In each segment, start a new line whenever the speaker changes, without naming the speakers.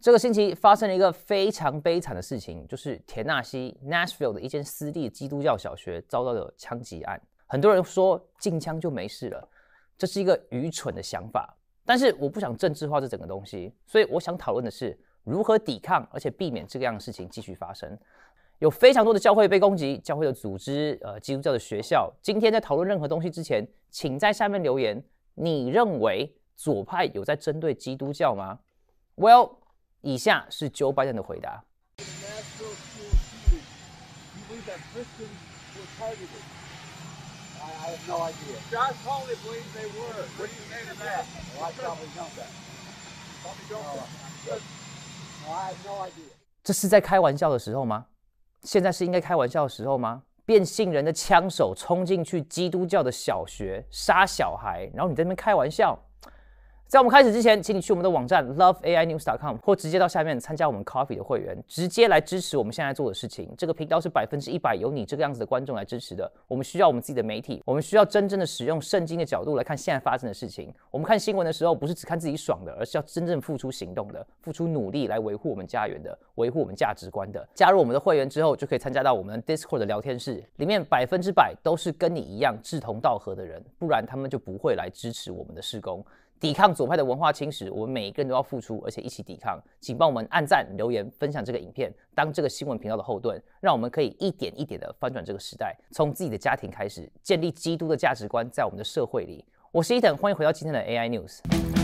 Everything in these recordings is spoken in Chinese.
这个星期发生了一个非常悲惨的事情，就是田纳西 （Nashville） 的一间私立基督教小学遭到了枪击案。很多人说禁枪就没事了，这是一个愚蠢的想法。但是我不想政治化这整个东西，所以我想讨论的是如何抵抗，而且避免这样的事情继续发生。有非常多的教会被攻击，教会的组织，呃，基督教的学校。今天在讨论任何东西之前，请在下面留言，你认为左派有在针对基督教吗？Well。以下是 Joe Biden 的回答。这是在开玩笑的时候吗？现在是应该开玩笑的时候吗？变性人的枪手冲进去基督教的小学杀小孩，然后你在那边开玩笑？在我们开始之前，请你去我们的网站 loveainews.com，或直接到下面参加我们 Coffee 的会员，直接来支持我们现在做的事情。这个频道是百分之一百由你这个样子的观众来支持的。我们需要我们自己的媒体，我们需要真正的使用圣经的角度来看现在发生的事情。我们看新闻的时候，不是只看自己爽的，而是要真正付出行动的，付出努力来维护我们家园的，维护我们价值观的。加入我们的会员之后，就可以参加到我们 Discord 的聊天室，里面百分之百都是跟你一样志同道合的人，不然他们就不会来支持我们的施工。抵抗左派的文化侵蚀，我们每一个人都要付出，而且一起抵抗。请帮我们按赞、留言、分享这个影片，当这个新闻频道的后盾，让我们可以一点一点的翻转这个时代。从自己的家庭开始，建立基督的价值观在我们的社会里。我是伊藤，欢迎回到今天的 AI News。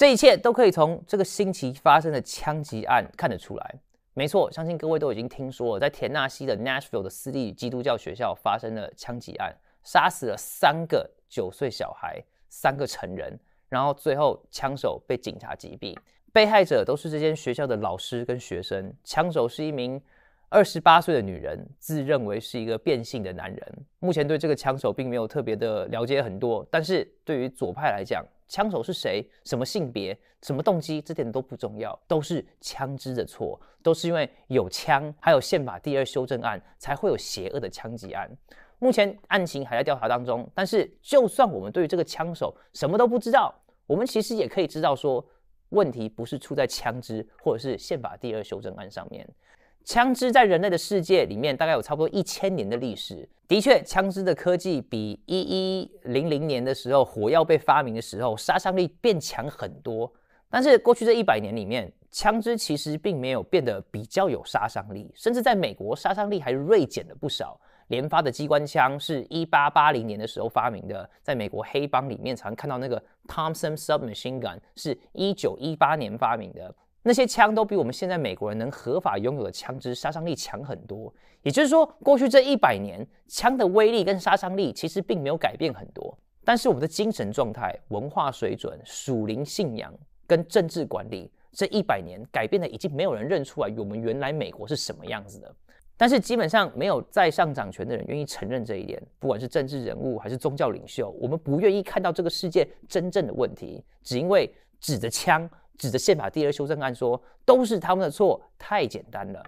这一切都可以从这个星期发生的枪击案看得出来。没错，相信各位都已经听说了，在田纳西的 Nashville 的私立基督教学校发生了枪击案，杀死了三个九岁小孩、三个成人，然后最后枪手被警察击毙。被害者都是这间学校的老师跟学生。枪手是一名二十八岁的女人，自认为是一个变性的男人。目前对这个枪手并没有特别的了解很多，但是对于左派来讲。枪手是谁？什么性别？什么动机？这点都不重要，都是枪支的错，都是因为有枪，还有宪法第二修正案，才会有邪恶的枪击案。目前案情还在调查当中，但是就算我们对于这个枪手什么都不知道，我们其实也可以知道说，问题不是出在枪支或者是宪法第二修正案上面。枪支在人类的世界里面大概有差不多一千年的历史。的确，枪支的科技比一一零零年的时候火药被发明的时候杀伤力变强很多。但是过去这一百年里面，枪支其实并没有变得比较有杀伤力，甚至在美国杀伤力还锐减了不少。连发的机关枪是一八八零年的时候发明的，在美国黑帮里面常看到那个 Thompson Submachine Gun 是一九一八年发明的。那些枪都比我们现在美国人能合法拥有的枪支杀伤力强很多，也就是说，过去这一百年，枪的威力跟杀伤力其实并没有改变很多。但是，我们的精神状态、文化水准、属灵信仰跟政治管理这一百年改变的已经没有人认出来，我们原来美国是什么样子的。但是，基本上没有在上掌权的人愿意承认这一点，不管是政治人物还是宗教领袖，我们不愿意看到这个世界真正的问题，只因为指着枪。指着宪法第二修正案说：“都是他们的错，太简单了。”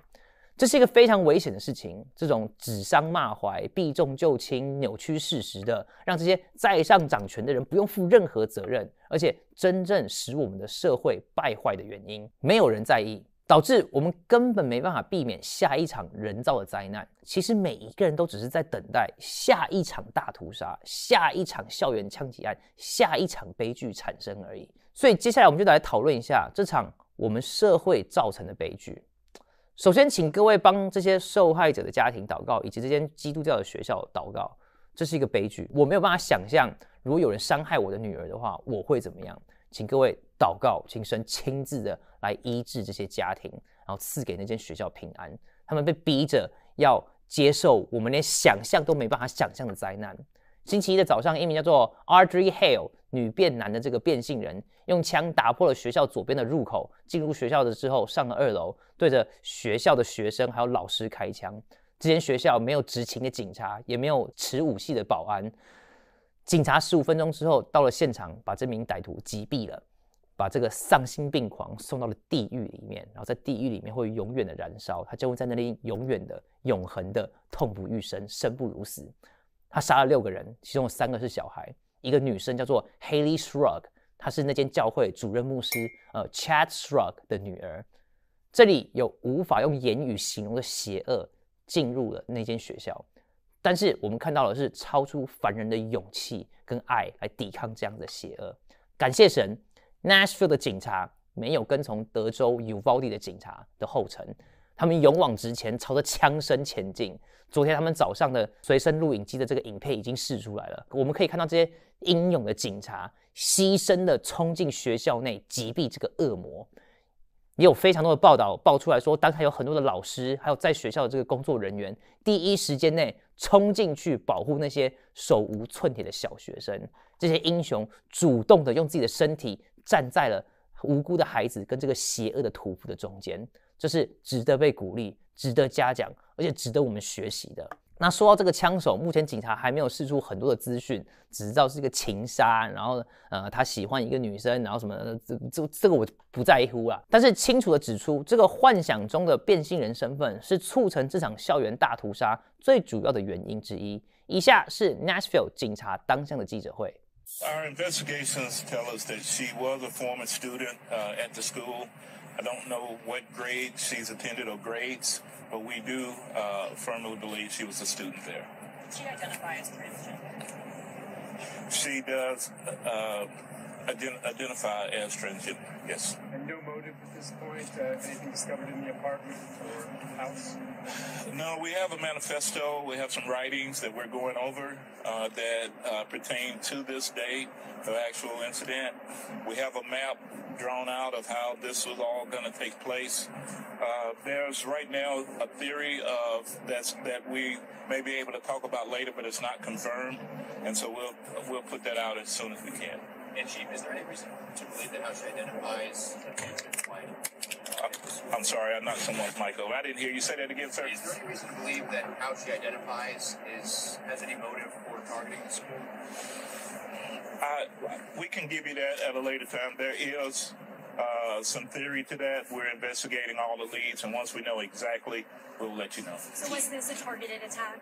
这是一个非常危险的事情。这种指桑骂槐、避重就轻、扭曲事实的，让这些在上掌权的人不用负任何责任，而且真正使我们的社会败坏的原因，没有人在意，导致我们根本没办法避免下一场人造的灾难。其实每一个人都只是在等待下一场大屠杀、下一场校园枪击案、下一场悲剧产生而已。所以接下来我们就来讨论一下这场我们社会造成的悲剧。首先，请各位帮这些受害者的家庭祷告，以及这间基督教的学校祷告。这是一个悲剧，我没有办法想象，如果有人伤害我的女儿的话，我会怎么样？请各位祷告，亲身亲自的来医治这些家庭，然后赐给那间学校平安。他们被逼着要接受我们连想象都没办法想象的灾难。星期一的早上，一名叫做 Audrey Hale 女变男的这个变性人。用枪打破了学校左边的入口，进入学校的之后，上了二楼，对着学校的学生还有老师开枪。之前学校没有执勤的警察，也没有持武器的保安。警察十五分钟之后到了现场，把这名歹徒击毙了，把这个丧心病狂送到了地狱里面，然后在地狱里面会永远的燃烧。他就会在那里永远的、永恒的痛不欲生，生不如死。他杀了六个人，其中有三个是小孩，一个女生叫做 Haley Shrug。她是那间教会主任牧师，呃，Chad s t r u g 的女儿。这里有无法用言语形容的邪恶进入了那间学校，但是我们看到的是超出凡人的勇气跟爱来抵抗这样的邪恶。感谢神，Nashville 的警察没有跟从德州 Uvalde 的警察的后尘，他们勇往直前，朝着枪声前进。昨天他们早上的随身录影机的这个影片已经试出来了，我们可以看到这些英勇的警察牺牲的冲进学校内击毙这个恶魔。也有非常多的报道爆出来说，当时有很多的老师还有在学校的这个工作人员，第一时间内冲进去保护那些手无寸铁的小学生。这些英雄主动的用自己的身体站在了无辜的孩子跟这个邪恶的屠夫的中间，这是值得被鼓励。值得嘉奖，而且值得我们学习的。那说到这个枪手，目前警察还没有释出很多的资讯，只知道是一个情杀，然后呃，他喜欢一个女生，然后什么这这这个我不在乎了。但是清楚的指出，这个幻想中的变性人身份是促成这场校园大屠杀最主要的原因之一。以下是 Nashville 警察当下的记者会。
I don't know what grade she's attended or grades, but we do uh, firmly believe she was a student there.
She identifies transgender.
She does uh, ident- identify as transgender. Yes. And no motive at this point. Uh, anything discovered in the apartment or house? No, we have a manifesto. We have some writings that we're going over uh, that uh, pertain to this day the actual incident. We have a map drawn out of how this was all going to take place. Uh, there's right now a theory of that's that we may be able to talk about later, but it's not confirmed, and so we'll we'll put that out as soon as we can.
And Chief, is there any reason to believe that how she identifies
uh, I'm sorry, I not so much, Michael. I didn't hear you say that again, sir. Is there any
reason to believe that how she identifies
is has any motive for targeting the school? We can give you that at a later time. There is some theory to that. We're investigating all the leads, and once we know exactly, we'll let you know. So was this a targeted attack?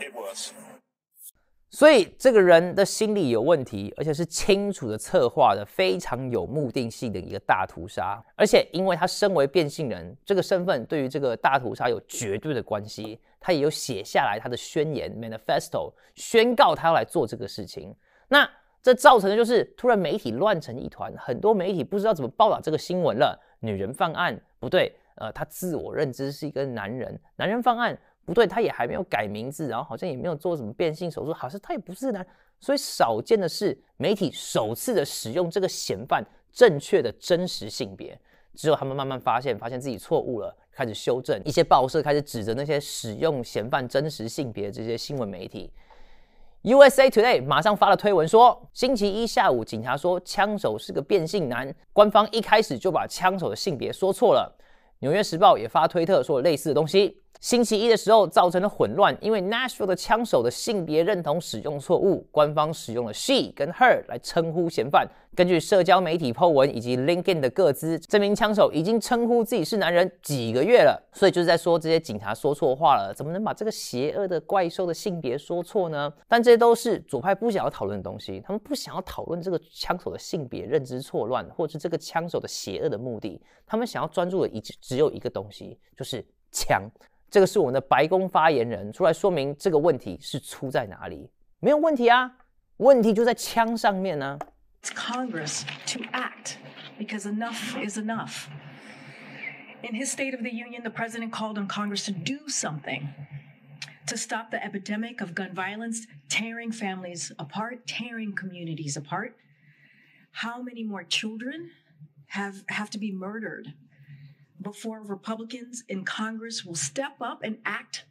It was.
所以这个人的心理有问题，而且是清楚的策划的，非常有目的性的一个大屠杀。而且因为他身为变性人这个身份，对于这个大屠杀有绝对的关系。他也有写下来他的宣言 manifesto，宣告他要来做这个事情。那这造成的就是，突然媒体乱成一团，很多媒体不知道怎么报道这个新闻了。女人犯案不对，呃，她自我认知是一个男人，男人犯案不对，他也还没有改名字，然后好像也没有做什么变性手术，好像他也不是男，所以少见的是媒体首次的使用这个嫌犯正确的真实性别，只有他们慢慢发现，发现自己错误了，开始修正，一些报社开始指责那些使用嫌犯真实性别的这些新闻媒体。USA Today 马上发了推文说，星期一下午，警察说枪手是个变性男，官方一开始就把枪手的性别说错了。纽约时报也发推特说类似的东西。星期一的时候造成了混乱，因为 Nashville 的枪手的性别认同使用错误，官方使用了 she 跟 her 来称呼嫌犯。根据社交媒体 po 文以及 LinkedIn 的各资，这名枪手已经称呼自己是男人几个月了，所以就是在说这些警察说错话了，怎么能把这个邪恶的怪兽的性别说错呢？但这都是左派不想要讨论的东西，他们不想要讨论这个枪手的性别认知错乱，或者是这个枪手的邪恶的目的，他们想要专注的只只有一个东西，就是枪。这个是我们的白宫发言人出来说明这个问题是出在哪里，没有问题啊，问题就在枪上面呢、啊。
It's Congress
to act
because enough is enough. In his State of the Union, the president called on Congress to do something to stop the epidemic of gun violence, tearing families apart, tearing communities apart. How many more children have, have to be murdered before Republicans in Congress will step up and act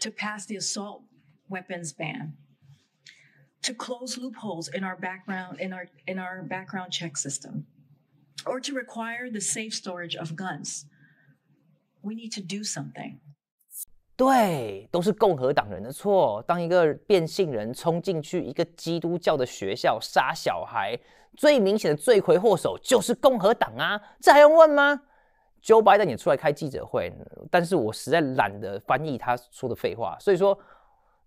to pass the assault weapons ban, to close loopholes in our background in our in our background check system, or to require the safe storage of guns. We need to do something.
对，都是共和党人的错。当一个变性人冲进去一个基督教的学校杀小孩，最明显的罪魁祸首就是共和党啊！这还用问吗？Joe Biden 也出来开记者会，但是我实在懒得翻译他说的废话，所以说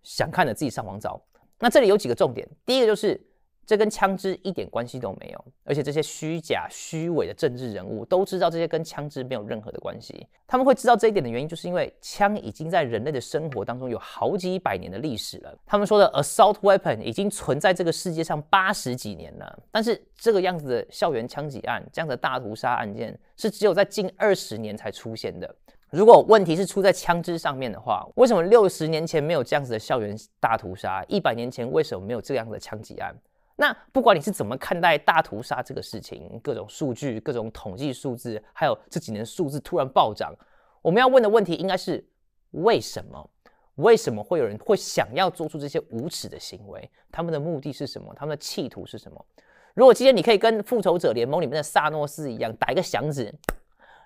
想看的自己上网找。那这里有几个重点，第一个就是。这跟枪支一点关系都没有，而且这些虚假、虚伪的政治人物都知道这些跟枪支没有任何的关系。他们会知道这一点的原因，就是因为枪已经在人类的生活当中有好几百年的历史了。他们说的 assault weapon 已经存在这个世界上八十几年了，但是这个样子的校园枪击案、这样的大屠杀案件是只有在近二十年才出现的。如果问题是出在枪支上面的话，为什么六十年前没有这样子的校园大屠杀？一百年前为什么没有这样的枪击案？那不管你是怎么看待大屠杀这个事情，各种数据、各种统计数字，还有这几年数字突然暴涨，我们要问的问题应该是为什么？为什么会有人会想要做出这些无耻的行为？他们的目的是什么？他们的企图是什么？如果今天你可以跟复仇者联盟里面的萨诺斯一样打一个响指，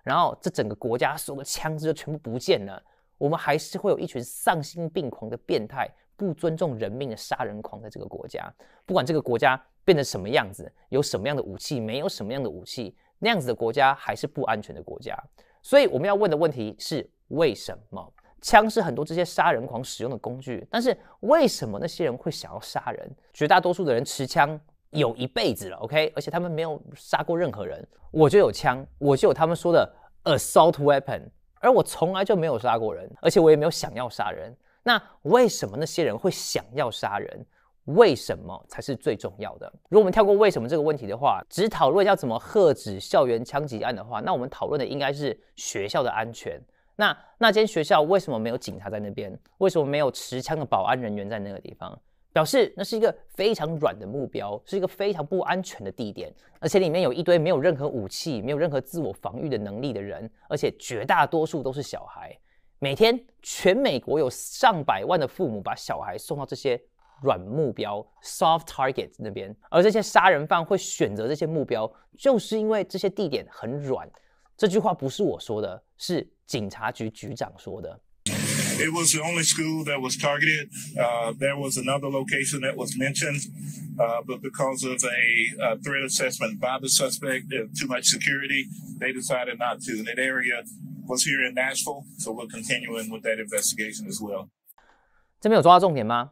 然后这整个国家所有的枪支就全部不见了，我们还是会有一群丧心病狂的变态。不尊重人命的杀人狂，在这个国家，不管这个国家变成什么样子，有什么样的武器，没有什么样的武器，那样子的国家还是不安全的国家。所以我们要问的问题是：为什么枪是很多这些杀人狂使用的工具？但是为什么那些人会想要杀人？绝大多数的人持枪有一辈子了，OK，而且他们没有杀过任何人。我就有枪，我就有他们说的 assault weapon，而我从来就没有杀过人，而且我也没有想要杀人。那为什么那些人会想要杀人？为什么才是最重要的？如果我们跳过为什么这个问题的话，只讨论要怎么遏止校园枪击案的话，那我们讨论的应该是学校的安全。那那间学校为什么没有警察在那边？为什么没有持枪的保安人员在那个地方？表示那是一个非常软的目标，是一个非常不安全的地点，而且里面有一堆没有任何武器、没有任何自我防御的能力的人，而且绝大多数都是小孩。每天全美国有上百万的父母把小孩送到这些软目标 （soft target） 那边，而这些杀人犯会选择这些目标，就是因为这些地点很软。这句话不是我说的，是警察局局长说的。
It was the only school that was targeted. Uh, there was another location that was mentioned, uh, but because of a, uh, threat assessment by the suspect, too much security, they decided not to. In that area,
这边有抓到重点吗？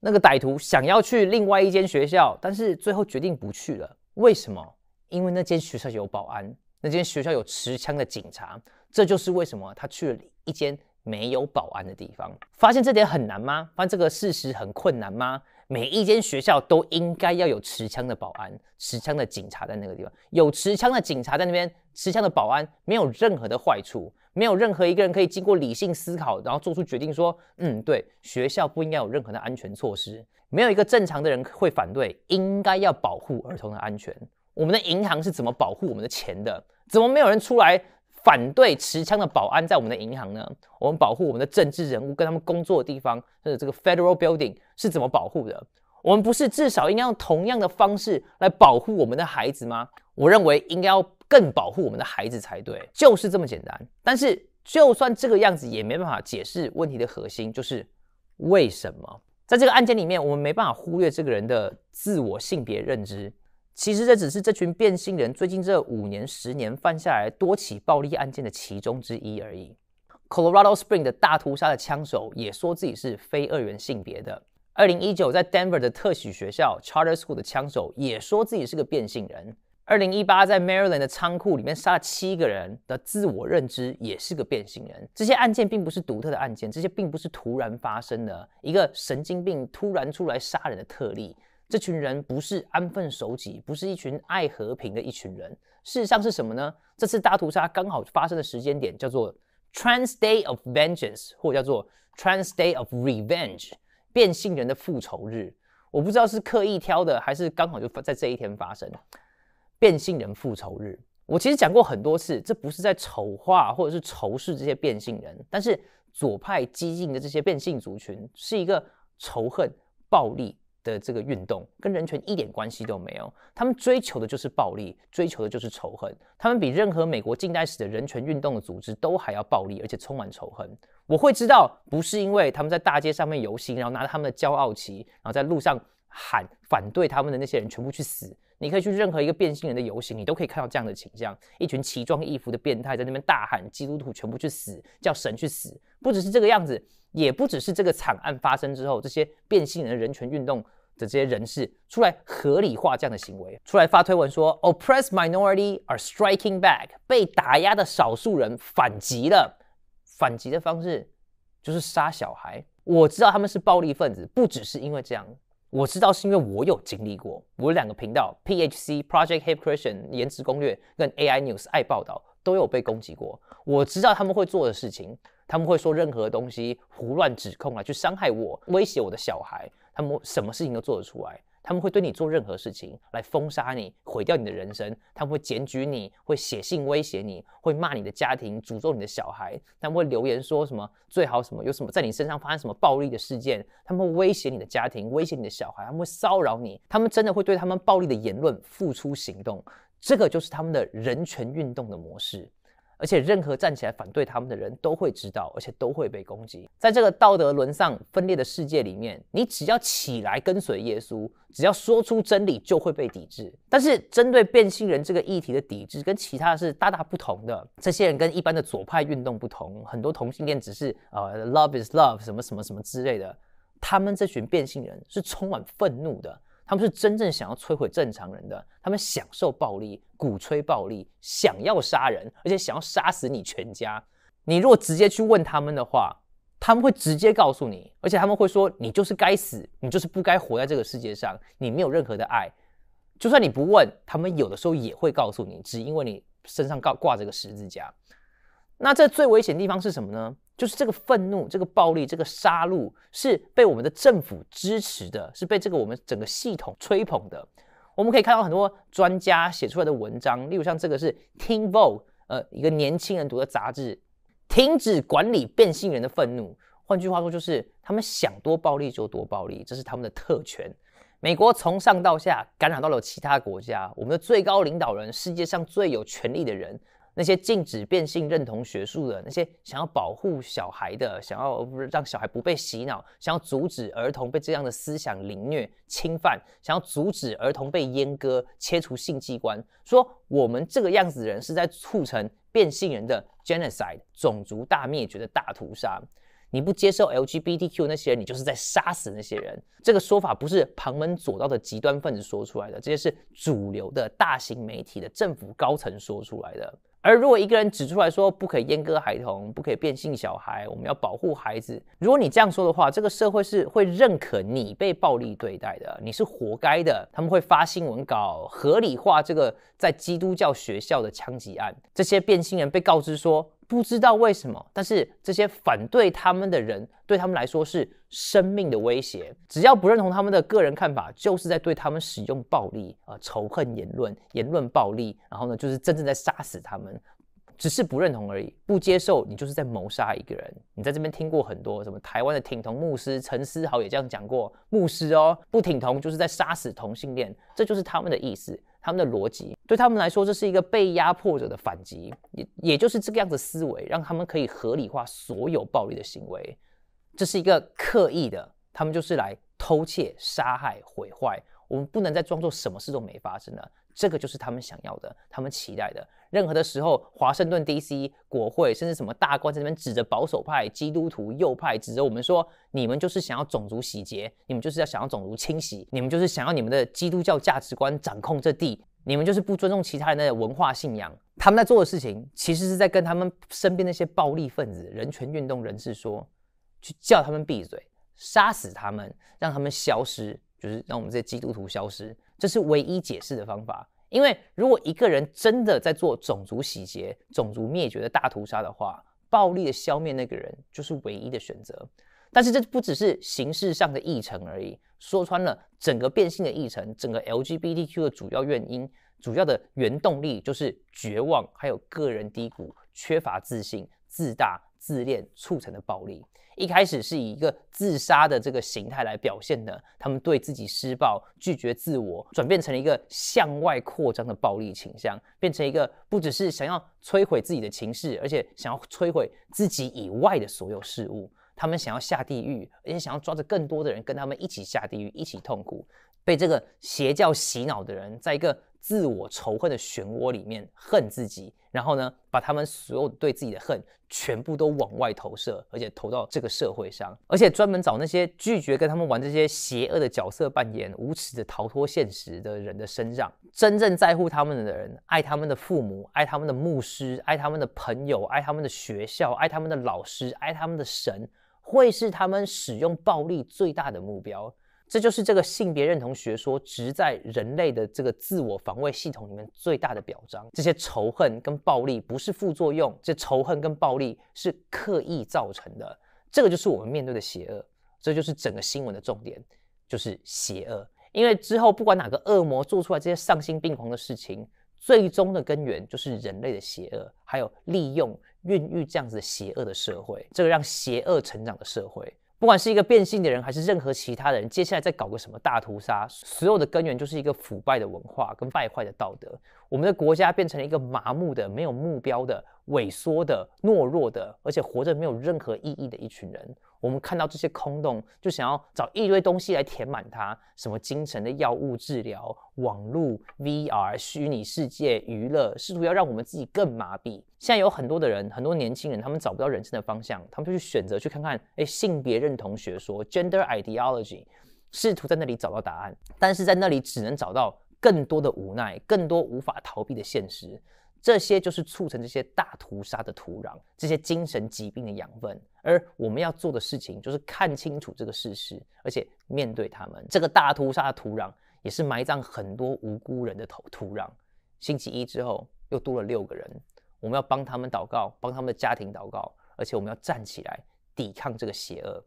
那个歹徒想要去另外一间学校，但是最后决定不去了。为什么？因为那间学校有保安，那间学校有持枪的警察。这就是为什么他去了一间没有保安的地方。发现这点很难吗？发现这个事实很困难吗？每一间学校都应该要有持枪的保安、持枪的警察在那个地方，有持枪的警察在那边。持枪的保安没有任何的坏处，没有任何一个人可以经过理性思考，然后做出决定说，嗯，对，学校不应该有任何的安全措施。没有一个正常的人会反对，应该要保护儿童的安全。我们的银行是怎么保护我们的钱的？怎么没有人出来反对持枪的保安在我们的银行呢？我们保护我们的政治人物跟他们工作的地方，呃，这个 Federal Building 是怎么保护的？我们不是至少应该用同样的方式来保护我们的孩子吗？我认为应该要。更保护我们的孩子才对，就是这么简单。但是，就算这个样子也没办法解释问题的核心，就是为什么在这个案件里面，我们没办法忽略这个人的自我性别认知。其实，这只是这群变性人最近这五年、十年犯下来多起暴力案件的其中之一而已。Colorado s p r i n g 的大屠杀的枪手也说自己是非二元性别的。二零一九在 Denver 的特许学校 Charter School 的枪手也说自己是个变性人。二零一八在 Maryland 的仓库里面杀了七个人的自我认知也是个变性人。这些案件并不是独特的案件，这些并不是突然发生的一个神经病突然出来杀人的特例。这群人不是安分守己，不是一群爱和平的一群人。事实上是什么呢？这次大屠杀刚好发生的时间点叫做 Trans Day of Vengeance，或叫做 Trans Day of Revenge，变性人的复仇日。我不知道是刻意挑的，还是刚好就在这一天发生。变性人复仇日，我其实讲过很多次，这不是在丑化或者是仇视这些变性人，但是左派激进的这些变性族群是一个仇恨暴力的这个运动，跟人权一点关系都没有。他们追求的就是暴力，追求的就是仇恨。他们比任何美国近代史的人权运动的组织都还要暴力，而且充满仇恨。我会知道，不是因为他们在大街上面游行，然后拿着他们的骄傲旗，然后在路上喊反对他们的那些人全部去死。你可以去任何一个变性人的游行，你都可以看到这样的景象：一群奇装异服的变态在那边大喊“基督徒全部去死”，叫神去死。不只是这个样子，也不只是这个惨案发生之后，这些变性人人权运动的这些人士出来合理化这样的行为，出来发推文说 “oppressed minority are striking back”，被打压的少数人反击了，反击的方式就是杀小孩。我知道他们是暴力分子，不只是因为这样。我知道是因为我有经历过，我有两个频道 P H C Project Hip c r i s t i o n 颜值攻略跟 A I News 爱报道都有被攻击过。我知道他们会做的事情，他们会说任何东西，胡乱指控来去伤害我，威胁我的小孩，他们什么事情都做得出来。他们会对你做任何事情来封杀你、毁掉你的人生。他们会检举你，会写信威胁你，会骂你的家庭、诅咒你的小孩。他们会留言说什么最好什么有什么在你身上发生什么暴力的事件。他们会威胁你的家庭、威胁你的小孩。他们会骚扰你。他们真的会对他们暴力的言论付出行动。这个就是他们的人权运动的模式。而且任何站起来反对他们的人都会知道，而且都会被攻击。在这个道德沦丧、分裂的世界里面，你只要起来跟随耶稣，只要说出真理，就会被抵制。但是针对变性人这个议题的抵制，跟其他的是大大不同的。这些人跟一般的左派运动不同，很多同性恋只是呃 love is love 什么什么什么之类的，他们这群变性人是充满愤怒的。他们是真正想要摧毁正常人的，他们享受暴力，鼓吹暴力，想要杀人，而且想要杀死你全家。你如果直接去问他们的话，他们会直接告诉你，而且他们会说你就是该死，你就是不该活在这个世界上，你没有任何的爱。就算你不问，他们有的时候也会告诉你，只因为你身上挂挂着个十字架。那这最危险的地方是什么呢？就是这个愤怒、这个暴力、这个杀戮，是被我们的政府支持的，是被这个我们整个系统吹捧的。我们可以看到很多专家写出来的文章，例如像这个是《Teen Vogue》，呃，一个年轻人读的杂志，《停止管理变性人的愤怒》。换句话说，就是他们想多暴力就多暴力，这是他们的特权。美国从上到下感染到了其他国家，我们的最高领导人，世界上最有权力的人。那些禁止变性认同学术的，那些想要保护小孩的，想要让小孩不被洗脑，想要阻止儿童被这样的思想凌虐、侵犯，想要阻止儿童被阉割、切除性器官，说我们这个样子的人是在促成变性人的 genocide 种族大灭绝的大屠杀。你不接受 LGBTQ 那些人，你就是在杀死那些人。这个说法不是旁门左道的极端分子说出来的，这些是主流的大型媒体的政府高层说出来的。而如果一个人指出来说，不可以阉割孩童，不可以变性小孩，我们要保护孩子。如果你这样说的话，这个社会是会认可你被暴力对待的，你是活该的。他们会发新闻稿，合理化这个在基督教学校的枪击案，这些变性人被告知说。不知道为什么，但是这些反对他们的人对他们来说是生命的威胁。只要不认同他们的个人看法，就是在对他们使用暴力啊，仇恨言论、言论暴力。然后呢，就是真正在杀死他们，只是不认同而已，不接受你就是在谋杀一个人。你在这边听过很多什么台湾的挺同牧师陈思豪也这样讲过，牧师哦不挺同就是在杀死同性恋，这就是他们的意思。他们的逻辑，对他们来说，这是一个被压迫者的反击，也也就是这个样子思维，让他们可以合理化所有暴力的行为。这是一个刻意的，他们就是来偷窃、杀害、毁坏。我们不能再装作什么事都没发生，了。这个就是他们想要的，他们期待的。任何的时候，华盛顿 D.C. 国会甚至什么大官在那边指着保守派、基督徒右派，指着我们说：“你们就是想要种族洗劫，你们就是要想要种族清洗，你们就是想要你们的基督教价值观掌控这地，你们就是不尊重其他人的文化信仰。”他们在做的事情，其实是在跟他们身边那些暴力分子、人权运动人士说：“去叫他们闭嘴，杀死他们，让他们消失，就是让我们这些基督徒消失。”这是唯一解释的方法。因为如果一个人真的在做种族洗劫、种族灭绝的大屠杀的话，暴力的消灭那个人就是唯一的选择。但是这不只是形式上的议程而已，说穿了，整个变性的议程，整个 LGBTQ 的主要原因、主要的原动力就是绝望，还有个人低谷、缺乏自信、自大。自恋促成的暴力，一开始是以一个自杀的这个形态来表现的。他们对自己施暴，拒绝自我，转变成了一个向外扩张的暴力倾向，变成一个不只是想要摧毁自己的情势，而且想要摧毁自己以外的所有事物。他们想要下地狱，而且想要抓着更多的人跟他们一起下地狱，一起痛苦。被这个邪教洗脑的人，在一个。自我仇恨的漩涡里面，恨自己，然后呢，把他们所有对自己的恨全部都往外投射，而且投到这个社会上，而且专门找那些拒绝跟他们玩这些邪恶的角色扮演、无耻的逃脱现实的人的身上。真正在乎他们的、人爱他们的父母、爱他们的牧师、爱他们的朋友、爱他们的学校、爱他们的老师、爱他们的神，会是他们使用暴力最大的目标。这就是这个性别认同学说，值在人类的这个自我防卫系统里面最大的表彰。这些仇恨跟暴力不是副作用，这仇恨跟暴力是刻意造成的。这个就是我们面对的邪恶，这就是整个新闻的重点，就是邪恶。因为之后不管哪个恶魔做出来这些丧心病狂的事情，最终的根源就是人类的邪恶，还有利用孕育这样子邪恶的社会，这个让邪恶成长的社会。不管是一个变性的人，还是任何其他的人，接下来再搞个什么大屠杀，所有的根源就是一个腐败的文化跟败坏的道德。我们的国家变成了一个麻木的、没有目标的、萎缩的、懦弱的，而且活着没有任何意义的一群人。我们看到这些空洞，就想要找一堆东西来填满它，什么精神的药物治疗、网络 VR 虚拟世界娱乐，试图要让我们自己更麻痹。现在有很多的人，很多年轻人，他们找不到人生的方向，他们就去选择去看看，哎，性别认同学说 （gender ideology），试图在那里找到答案，但是在那里只能找到更多的无奈，更多无法逃避的现实。这些就是促成这些大屠杀的土壤，这些精神疾病的养分。而我们要做的事情就是看清楚这个事实，而且面对他们。这个大屠杀的土壤，也是埋葬很多无辜人的土土壤。星期一之后又多了六个人，我们要帮他们祷告，帮他们的家庭祷告，而且我们要站起来抵抗这个邪恶。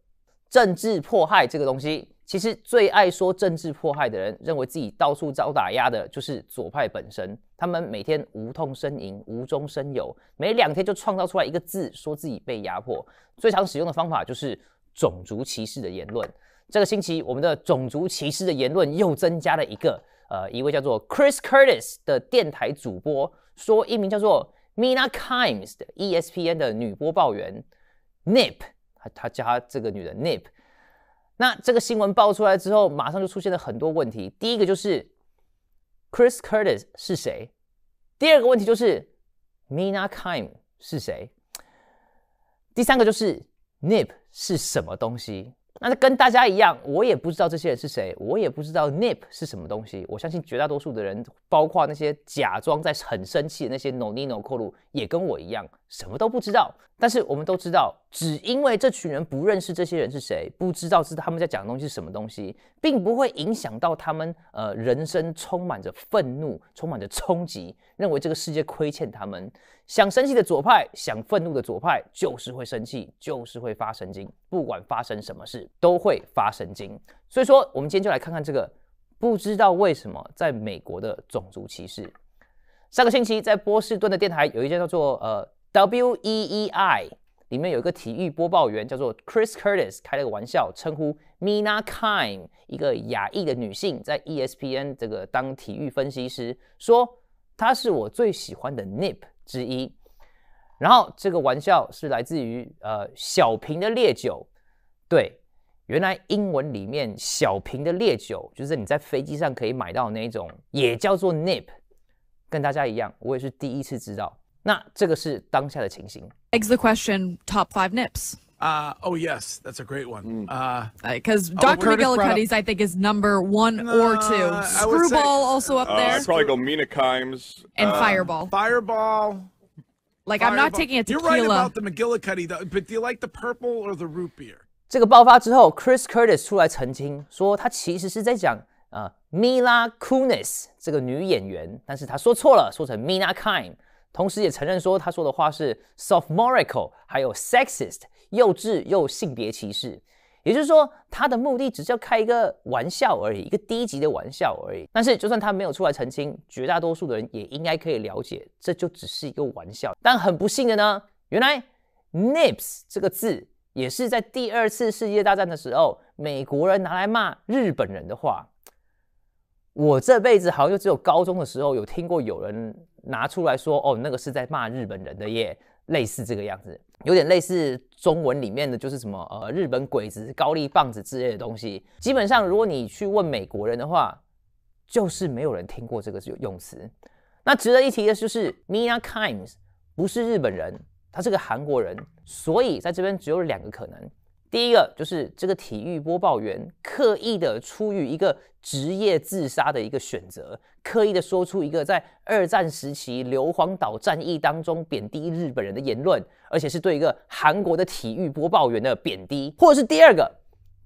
政治迫害这个东西，其实最爱说政治迫害的人，认为自己到处遭打压的就是左派本身。他们每天无痛呻吟、无中生有，每两天就创造出来一个字，说自己被压迫。最常使用的方法就是种族歧视的言论。这个星期，我们的种族歧视的言论又增加了一个，呃，一位叫做 Chris Curtis 的电台主播，说一名叫做 Mina Kimes 的 ESPN 的女播报员，Nip。他加这个女的 Nip，那这个新闻爆出来之后，马上就出现了很多问题。第一个就是 Chris Curtis 是谁？第二个问题就是 Mina Kim 是谁？第三个就是 Nip 是什么东西？那跟大家一样，我也不知道这些人是谁，我也不知道 NIP 是什么东西。我相信绝大多数的人，包括那些假装在很生气的那些 Nonino c o l 也跟我一样，什么都不知道。但是我们都知道，只因为这群人不认识这些人是谁，不知道是他们在讲东西是什么东西，并不会影响到他们。呃，人生充满着愤怒，充满着冲击，认为这个世界亏欠他们。想生气的左派，想愤怒的左派，就是会生气，就是会发神经。不管发生什么事，都会发神经。所以说，我们今天就来看看这个。不知道为什么，在美国的种族歧视。上个星期，在波士顿的电台有一家叫做呃 W E E I，里面有一个体育播报员叫做 Chris Curtis 开了个玩笑，称呼 Mina Kim 一个亚裔的女性在 ESPN 这个当体育分析师，说她是我最喜欢的 Nip。之一，然后这个玩笑是来自于呃小瓶的烈酒，对，原来英文里面小瓶的烈酒就是你在飞机上可以买到那种，也叫做 nip，跟大家一样，我也是第一次知道。那这个是当下的情形。Uh, oh yes, that's a great one. Because mm. uh, Dr. Oh, McGillicuddy's,
I think, is number one uh, or two. Screwball say, also up uh,
there. I'd probably go Mina Kimes and uh, Fireball. Fireball. Like Fireball. I'm not taking a tequila. You're right about the McGillicuddy, though, but do you like the purple or the root beer?
这个爆发之后，Chris Curtis 出来澄清说，他其实是在讲啊、呃、Mila Kunis 这个女演员，但是他说错了，说成 Mina Kime。同时也承认说，他说的话是 s o p h o m o r i c a l 还有 sexist，幼稚又性别歧视。也就是说，他的目的只是要开一个玩笑而已，一个低级的玩笑而已。但是，就算他没有出来澄清，绝大多数的人也应该可以了解，这就只是一个玩笑。但很不幸的呢，原来 nips 这个字也是在第二次世界大战的时候，美国人拿来骂日本人的话。我这辈子好像就只有高中的时候有听过有人。拿出来说，哦，那个是在骂日本人的耶，类似这个样子，有点类似中文里面的就是什么呃，日本鬼子、高丽棒子之类的东西。基本上，如果你去问美国人的话，就是没有人听过这个用词。那值得一提的就是 m i n a Kim's e 不是日本人，他是个韩国人，所以在这边只有两个可能。第一个就是这个体育播报员刻意的出于一个职业自杀的一个选择，刻意的说出一个在二战时期硫磺岛战役当中贬低日本人的言论，而且是对一个韩国的体育播报员的贬低，或者是第二个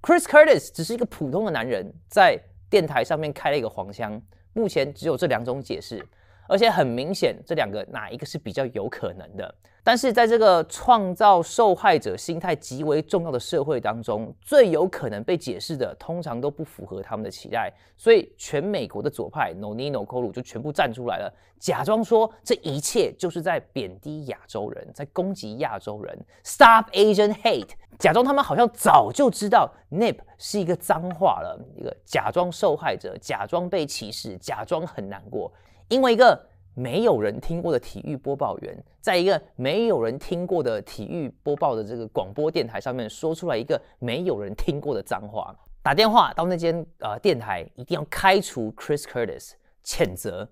，Chris Curtis 只是一个普通的男人，在电台上面开了一个黄腔，目前只有这两种解释。而且很明显，这两个哪一个是比较有可能的？但是在这个创造受害者心态极为重要的社会当中，最有可能被解释的，通常都不符合他们的期待。所以，全美国的左派，No n i No c o l u 就全部站出来了，假装说这一切就是在贬低亚洲人，在攻击亚洲人，Stop Asian Hate。假装他们好像早就知道 “nip” 是一个脏话了。一个假装受害者，假装被歧视，假装很难过。因为一个没有人听过的体育播报员，在一个没有人听过的体育播报的这个广播电台上面说出来一个没有人听过的脏话。打电话到那间呃电台，一定要开除 Chris Curtis，谴责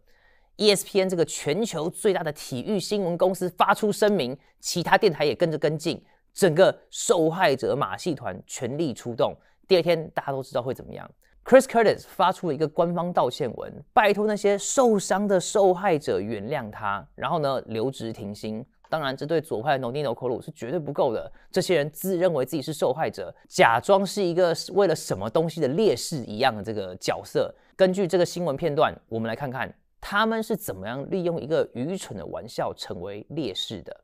ESPN 这个全球最大的体育新闻公司发出声明，其他电台也跟着跟进。整个受害者马戏团全力出动。第二天，大家都知道会怎么样。Chris Curtis 发出了一个官方道歉文，拜托那些受伤的受害者原谅他。然后呢，留职停薪。当然，这对左派的 n o n i n o Corlu 是绝对不够的。这些人自认为自己是受害者，假装是一个为了什么东西的烈士一样的这个角色。根据这个新闻片段，我们来看看他们是怎么样利用一个愚蠢的玩笑成为烈士的。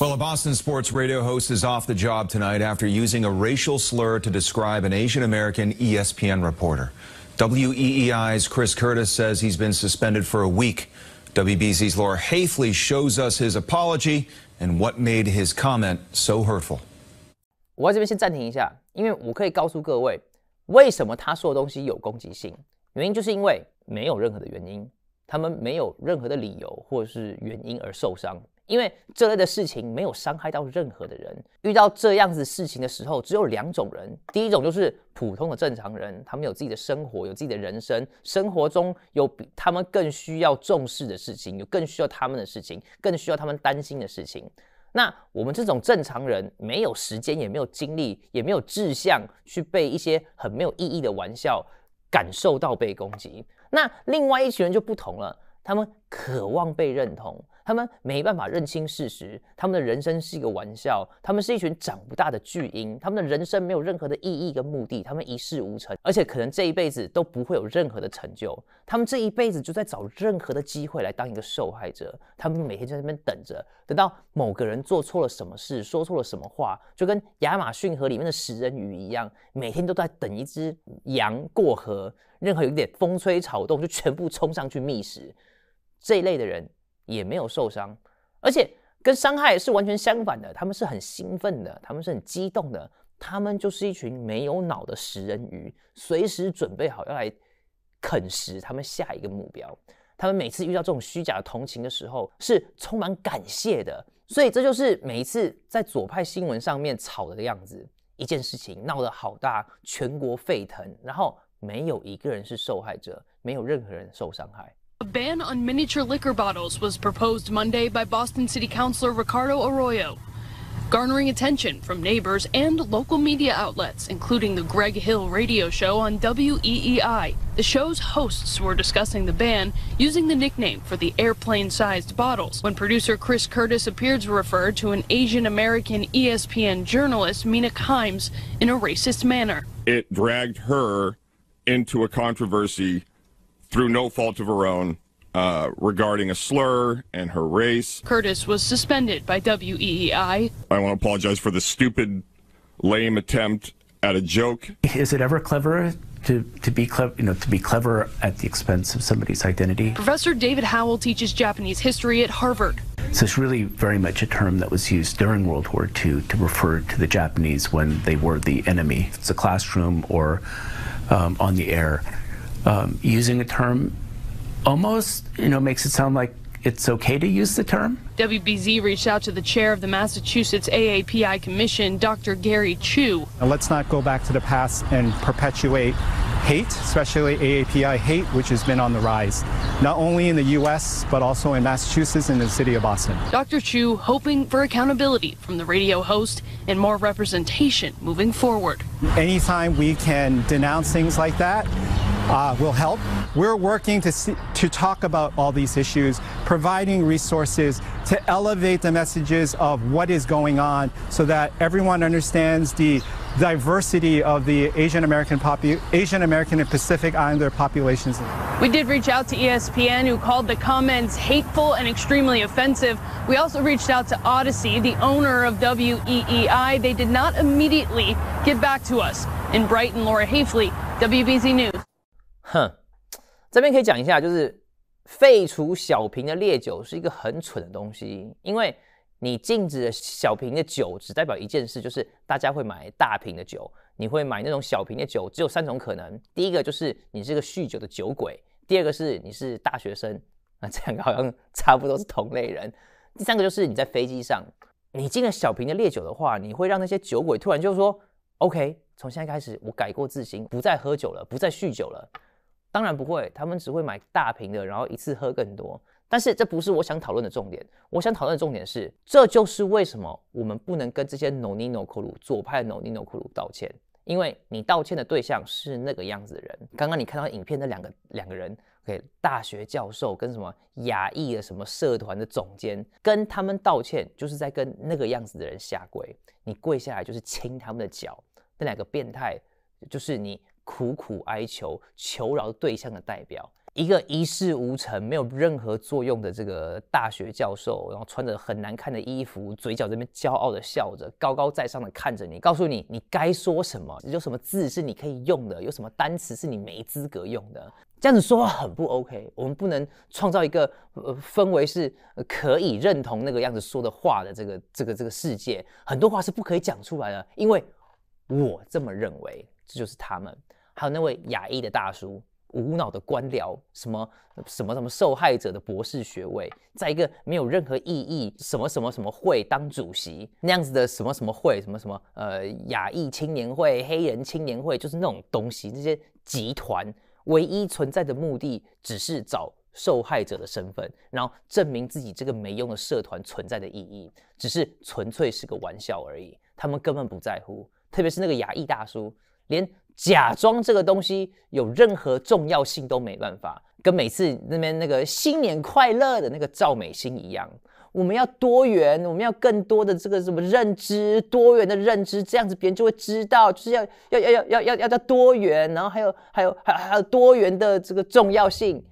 Well, a Boston sports radio host is off the job tonight after using a racial slur to describe an Asian American ESPN reporter. WEEI's Chris Curtis says he's been suspended for a week. WBZ's Laura Hafley shows us his apology and what made his comment so hurtful.
我在这边先暂停一下，因为我可以告诉各位，为什么他说的东西有攻击性，原因就是因为没有任何的原因，他们没有任何的理由或是原因而受伤。因为这类的事情没有伤害到任何的人，遇到这样子事情的时候，只有两种人，第一种就是普通的正常人，他们有自己的生活，有自己的人生，生活中有比他们更需要重视的事情，有更需要他们的事情，更需要他们担心的事情。那我们这种正常人，没有时间，也没有精力，也没有志向去被一些很没有意义的玩笑感受到被攻击。那另外一群人就不同了，他们渴望被认同。他们没办法认清事实，他们的人生是一个玩笑，他们是一群长不大的巨婴，他们的人生没有任何的意义跟目的，他们一事无成，而且可能这一辈子都不会有任何的成就，他们这一辈子就在找任何的机会来当一个受害者，他们每天在那边等着，等到某个人做错了什么事，说错了什么话，就跟亚马逊河里面的食人鱼一样，每天都在等一只羊过河，任何有一点风吹草动就全部冲上去觅食，这一类的人。也没有受伤，而且跟伤害是完全相反的。他们是很兴奋的，他们是很激动的，他们就是一群没有脑的食人鱼，随时准备好要来啃食他们下一个目标。他们每次遇到这种虚假的同情的时候，是充满感谢的。所以这就是每一次在左派新闻上面吵的样子，一件事情闹得好大，全国沸腾，然后没有一个人是受害者，没有任何人受伤害。
A ban on miniature liquor bottles was proposed Monday by Boston City Councilor Ricardo Arroyo, garnering attention from neighbors and local media outlets, including the Greg Hill radio show on WEEI. The show's hosts were discussing the ban using the nickname for the airplane sized bottles when producer Chris Curtis appeared to refer to an Asian American ESPN journalist, Mina Kimes, in a racist manner.
It dragged her into a controversy through no fault of her own uh, regarding a slur and her race.
Curtis was suspended by WEEI.
I want to apologize for the stupid, lame attempt at a joke. Is it ever clever to, to be clever, you know, to be clever at the expense of somebody's identity.
Professor David Howell teaches Japanese history at Harvard.
So it's really very much a term that was used during World War II to refer to the Japanese when they were the enemy. It's a classroom or um, on the air um, using a term almost, you know, makes it sound like it's okay to use the term.
WBZ reached out to the chair of the Massachusetts AAPI Commission, Dr. Gary Chu. Now let's not go back to the past and perpetuate hate, especially AAPI hate, which has been on the rise, not only in the U.S., but also in Massachusetts and the city of Boston. Dr. Chu hoping for accountability from the radio host and more representation moving forward. Anytime we can denounce things like that, uh, will help. We're working to, see, to talk about all these issues, providing resources to elevate the messages of what is going on so that everyone understands the diversity of the Asian American popu- Asian American and Pacific Islander populations. We did reach out to ESPN, who called the comments hateful and extremely offensive. We also reached out to Odyssey, the owner of WEEI. They did not immediately get back to us. In Brighton, Laura Hafley, WBZ News.
哼，这边可以讲一下，就是废除小瓶的烈酒是一个很蠢的东西，因为你禁止小瓶的酒，只代表一件事，就是大家会买大瓶的酒，你会买那种小瓶的酒，只有三种可能，第一个就是你是个酗酒的酒鬼，第二个是你是大学生，那这两个好像差不多是同类人，第三个就是你在飞机上，你进了小瓶的烈酒的话，你会让那些酒鬼突然就说，OK，从现在开始我改过自新，不再喝酒了，不再酗酒了。当然不会，他们只会买大瓶的，然后一次喝更多。但是这不是我想讨论的重点。我想讨论的重点是，这就是为什么我们不能跟这些 nonino kuru 左派 nonino kuru 道歉，因为你道歉的对象是那个样子的人。刚刚你看到影片那两个两个人，OK，大学教授跟什么亚裔的什么社团的总监，跟他们道歉就是在跟那个样子的人下跪，你跪下来就是亲他们的脚。那两个变态就是你。苦苦哀求求饶对象的代表，一个一事无成、没有任何作用的这个大学教授，然后穿着很难看的衣服，嘴角这边骄傲的笑着，高高在上的看着你，告诉你你该说什么，有什么字是你可以用的，有什么单词是你没资格用的，这样子说话很不 OK。我们不能创造一个呃氛围是可以认同那个样子说的话的这个这个这个世界，很多话是不可以讲出来的，因为我这么认为，这就是他们。还有那位亚裔的大叔，无脑的官僚，什么什么什么受害者的博士学位，在一个没有任何意义什么什么什么会当主席那样子的什么什么会什么什么呃亚裔青年会、黑人青年会，就是那种东西，这些集团唯一存在的目的，只是找受害者的身份，然后证明自己这个没用的社团存在的意义，只是纯粹是个玩笑而已。他们根本不在乎，特别是那个亚裔大叔，连。假装这个东西有任何重要性都没办法，跟每次那边那个新年快乐的那个赵美心一样。我们要多元，我们要更多的这个什么认知，多元的认知，这样子别人就会知道，就是要要要要要要要多元，然后还有还有还还有多元的这个重要性。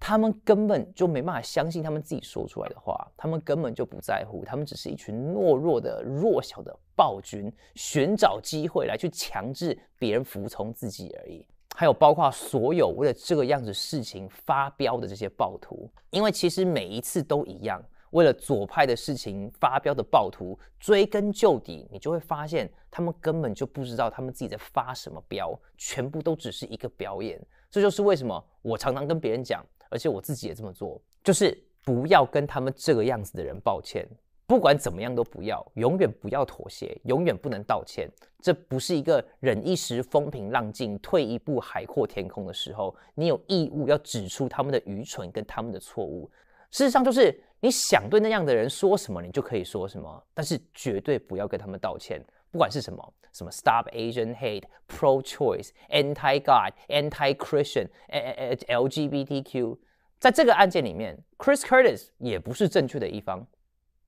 他们根本就没办法相信他们自己说出来的话，他们根本就不在乎，他们只是一群懦弱的弱小的暴君，寻找机会来去强制别人服从自己而已。还有包括所有为了这个样子事情发飙的这些暴徒，因为其实每一次都一样，为了左派的事情发飙的暴徒，追根究底，你就会发现他们根本就不知道他们自己在发什么飙，全部都只是一个表演。这就是为什么我常常跟别人讲。而且我自己也这么做，就是不要跟他们这个样子的人抱歉，不管怎么样都不要，永远不要妥协，永远不能道歉。这不是一个忍一时风平浪静、退一步海阔天空的时候，你有义务要指出他们的愚蠢跟他们的错误。事实上，就是你想对那样的人说什么，你就可以说什么，但是绝对不要跟他们道歉。不管是什么，什么 Stop Asian Hate、Pro Choice、Anti God、Anti Christian、LGBTQ，在这个案件里面，Chris Curtis 也不是正确的一方，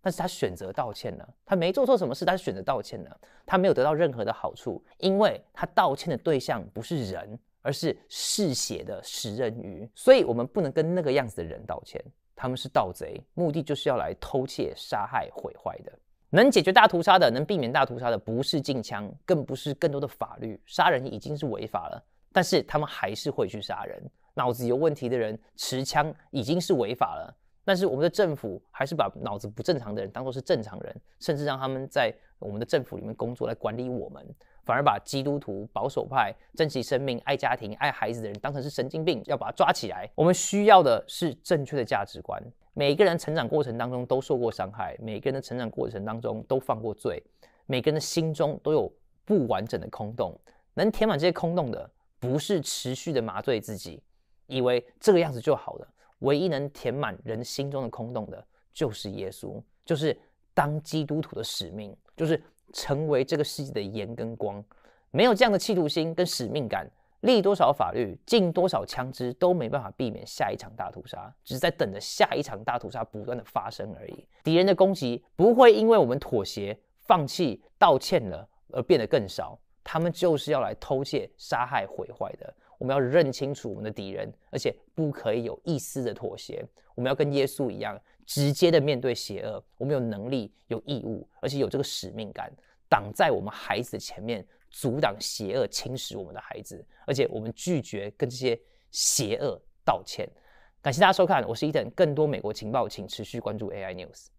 但是他选择道歉了，他没做错什么事，他选择道歉了，他没有得到任何的好处，因为他道歉的对象不是人，而是嗜血的食人鱼，所以我们不能跟那个样子的人道歉，他们是盗贼，目的就是要来偷窃、杀害、毁坏的。能解决大屠杀的，能避免大屠杀的，不是禁枪，更不是更多的法律。杀人已经是违法了，但是他们还是会去杀人。脑子有问题的人持枪已经是违法了，但是我们的政府还是把脑子不正常的人当做是正常人，甚至让他们在我们的政府里面工作来管理我们。反而把基督徒、保守派、珍惜生命、爱家庭、爱孩子的人当成是神经病，要把他抓起来。我们需要的是正确的价值观。每个人成长过程当中都受过伤害，每个人的成长过程当中都犯过罪，每个人的心中都有不完整的空洞。能填满这些空洞的，不是持续的麻醉自己，以为这个样子就好了。唯一能填满人心中的空洞的，就是耶稣，就是当基督徒的使命，就是。成为这个世界的盐跟光，没有这样的气度心跟使命感，立多少法律，禁多少枪支，都没办法避免下一场大屠杀，只是在等着下一场大屠杀不断的发生而已。敌人的攻击不会因为我们妥协、放弃、道歉了而变得更少，他们就是要来偷窃、杀害、毁坏的。我们要认清楚我们的敌人，而且不可以有一丝的妥协。我们要跟耶稣一样。直接的面对邪恶，我们有能力、有义务，而且有这个使命感，挡在我们孩子的前面，阻挡邪恶侵蚀我们的孩子，而且我们拒绝跟这些邪恶道歉。感谢大家收看，我是伊藤，更多美国情报请持续关注 AI News。